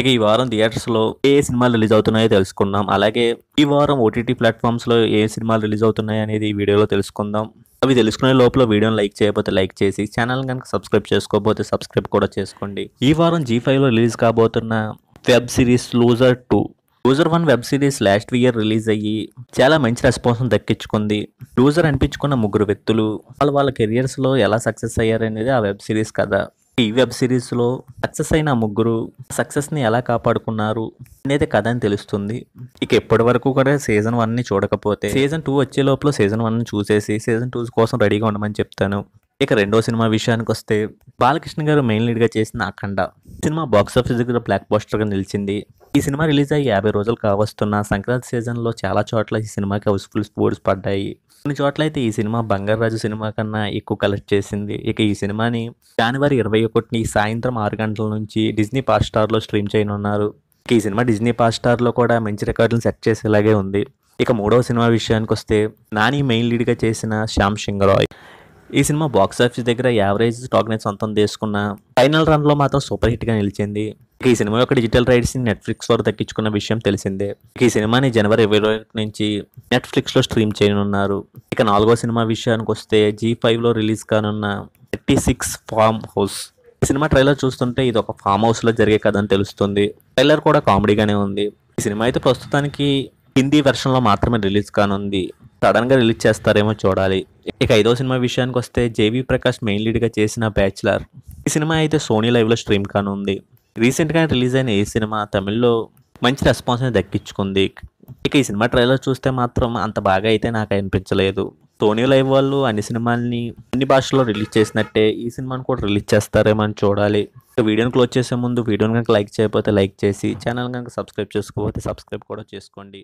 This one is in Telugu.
ఇక ఈ వారం థియేటర్స్లో ఏ సినిమాలు రిలీజ్ అవుతున్నాయో తెలుసుకుందాం అలాగే ఈ వారం ఓటీటీ ప్లాట్ఫామ్స్లో ఏ సినిమాలు రిలీజ్ అవుతున్నాయి అనేది ఈ వీడియోలో తెలుసుకుందాం అవి తెలుసుకునే లోపల వీడియోని లైక్ చేయబోతే లైక్ చేసి ఛానల్ కనుక సబ్స్క్రైబ్ చేసుకోకపోతే సబ్స్క్రైబ్ కూడా చేసుకోండి ఈ వారం జీ ఫైవ్లో రిలీజ్ కాబోతున్న web series loser two loser one web series last year release అయ్యి చాలా మంచి రెస్పాన్స్ దక్కించుకుంది లూజర్ అనిపించుకున్న ముగ్గురు వ్యక్తులు వాళ్ళు వాళ్ళ కెరియర్స్లో ఎలా సక్సెస్ అయ్యారనేది ఆ వెబ్ సిరీస్ కదా ఈ వెబ్ సిరీస్లో సక్సెస్ అయిన ముగ్గురు సక్సెస్ని ఎలా కాపాడుకున్నారు అనేది కథ అని తెలుస్తుంది ఇక ఎప్పటి వరకు కూడా సీజన్ వన్ ని చూడకపోతే సీజన్ టూ వచ్చే లోపల సీజన్ వన్ చూసేసి సీజన్ టూ కోసం రెడీగా ఉండమని చెప్తాను ఇక రెండో సినిమా విషయానికి వస్తే బాలకృష్ణ గారు మెయిన్ లీడ్గా చేసిన అఖండ సినిమా బాక్సాఫీస్ దగ్గర బ్లాక్ పోస్టర్గా నిలిచింది ఈ సినిమా రిలీజ్ అయ్యి యాభై రోజులు కావస్తున్న సంక్రాంతి సీజన్లో చాలా చోట్ల ఈ సినిమాకి హౌస్ఫుల్ స్పోర్ట్స్ పడ్డాయి కొన్ని చోట్ల అయితే ఈ సినిమా బంగారరాజు సినిమా కన్నా ఎక్కువ కలెక్ట్ చేసింది ఇక ఈ సినిమాని జనవరి ఇరవై ఒకటిని సాయంత్రం ఆరు గంటల నుంచి డిజ్నీ పార్ స్టార్లో స్ట్రీమ్ చేయనున్నారు ఈ సినిమా డిజ్నీ పార్ స్టార్లో కూడా మంచి రికార్డులను సెట్ చేసేలాగే ఉంది ఇక మూడవ సినిమా విషయానికి వస్తే నాని మెయిన్ లీడ్గా చేసిన శ్యామ్ సింగరాయ్ ఈ సినిమా బాక్సాఫీస్ దగ్గర యావరేజ్ టాక్ని సొంతం తీసుకున్న ఫైనల్ రన్లో మాత్రం సూపర్ హిట్గా నిలిచింది ఈ సినిమా యొక్క డిజిటల్ ని నెట్ఫ్లిక్స్ వారు దక్కించుకున్న విషయం తెలిసిందే ఈ సినిమాని జనవరి ఇరవై నుంచి నెట్ఫ్లిక్స్లో స్ట్రీమ్ చేయనున్నారు ఇక నాలుగో సినిమా విషయానికి వస్తే జీ ఫైవ్లో రిలీజ్ కానున్న థర్టీ సిక్స్ ఫామ్ హౌస్ ఈ సినిమా ట్రైలర్ చూస్తుంటే ఇది ఒక ఫామ్ హౌస్లో జరిగే కథ అని తెలుస్తుంది ట్రైలర్ కూడా కామెడీగానే ఉంది ఈ సినిమా అయితే ప్రస్తుతానికి హిందీ వెర్షన్లో మాత్రమే రిలీజ్ కానుంది సడన్గా రిలీజ్ చేస్తారేమో చూడాలి ఇక ఐదో సినిమా విషయానికి వస్తే జేవి ప్రకాష్ మెయిన్ లీడ్గా చేసిన బ్యాచులర్ ఈ సినిమా అయితే సోనీ లైవ్లో స్ట్రీమ్ కానుంది రీసెంట్గా రిలీజ్ అయిన ఈ సినిమా తమిళ్లో మంచి రెస్పాన్స్ అనేది దక్కించుకుంది ఇక ఈ సినిమా ట్రైలర్ చూస్తే మాత్రం అంత బాగా అయితే నాకు అనిపించలేదు సోనీ లైవ్ వాళ్ళు అన్ని సినిమాల్ని అన్ని భాషల్లో రిలీజ్ చేసినట్టే ఈ సినిమాని కూడా రిలీజ్ చేస్తారేమో అని చూడాలి వీడియోని క్లోజ్ చేసే ముందు వీడియోని కనుక లైక్ చేయకపోతే లైక్ చేసి ఛానల్ కనుక సబ్స్క్రైబ్ చేసుకోకపోతే సబ్స్క్రైబ్ కూడా చేసుకోండి